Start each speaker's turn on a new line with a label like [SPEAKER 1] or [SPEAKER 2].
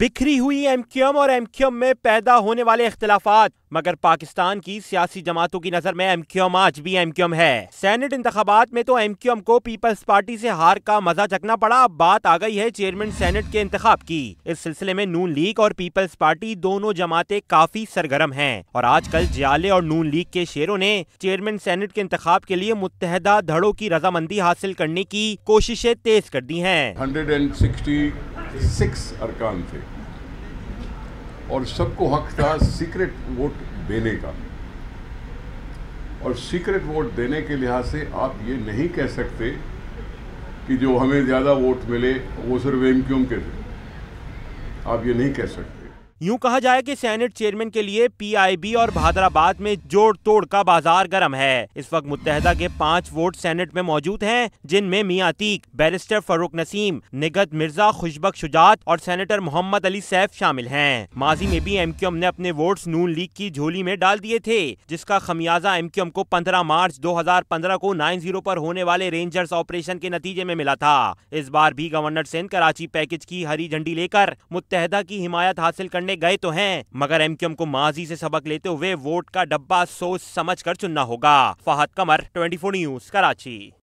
[SPEAKER 1] بکھری ہوئی ایم کیم اور ایم کیم میں پیدا ہونے والے اختلافات مگر پاکستان کی سیاسی جماعتوں کی نظر میں ایم ایم آج بھی ہے سینٹ انتخابات میں تو ایم کیم کو پیپلز پارٹی سے ہار کا مزہ چکنا پڑا اب بات آ گئی ہے چیئرمین سینٹ کے انتخاب کی اس سلسلے میں نون لیگ اور پیپلز پارٹی دونوں جماعتیں کافی سرگرم ہیں اور آج کل جیالے اور نون لیگ کے شیروں نے چیئرمین سینٹ کے انتخاب کے لیے متحدہ دھڑوں کی رضامندی حاصل کرنے کی کوششیں تیز کر دی ہیں 160 سکس
[SPEAKER 2] ارکان تھے اور سب کو حق تھا سیکرٹ ووٹ دینے کا اور سیکرٹ ووٹ دینے کے لحاظ سے آپ یہ نہیں کہہ سکتے کہ جو ہمیں زیادہ ووٹ ملے وہ صرف ایم کے تھے آپ یہ نہیں کہہ سکتے
[SPEAKER 1] یوں کہا جائے کہ سینٹ چیئرمین کے لیے پی آئی بی اور آباد میں جوڑ توڑ کا بازار گرم ہے اس وقت متحدہ کے پانچ ووٹ سینٹ میں موجود ہیں جن میں میاں عتیق بیرسٹر فاروق نسیم نگت مرزا خوشبک شجاعت اور سینیٹر محمد علی سیف شامل ہیں ماضی میں بھی ایم کیو ایم نے اپنے ووٹس نون لیگ کی جھولی میں ڈال دیے تھے جس کا خمیازہ ایم کیو ایم کو پندرہ مارچ دو ہزار پندرہ کو نائن زیرو پر ہونے والے رینجرز آپریشن کے نتیجے میں ملا تھا اس بار بھی گورنر سین کراچی پیکج کی ہری جھنڈی لے کر متحدہ کی حمایت حاصل کرنے گئے تو ہیں مگر ایم کیو کو ماضی سے سبق لیتے ہوئے ووٹ کا ڈبا سوچ سمجھ کر چننا ہوگا فہد کمر 24 فور نیوز کراچی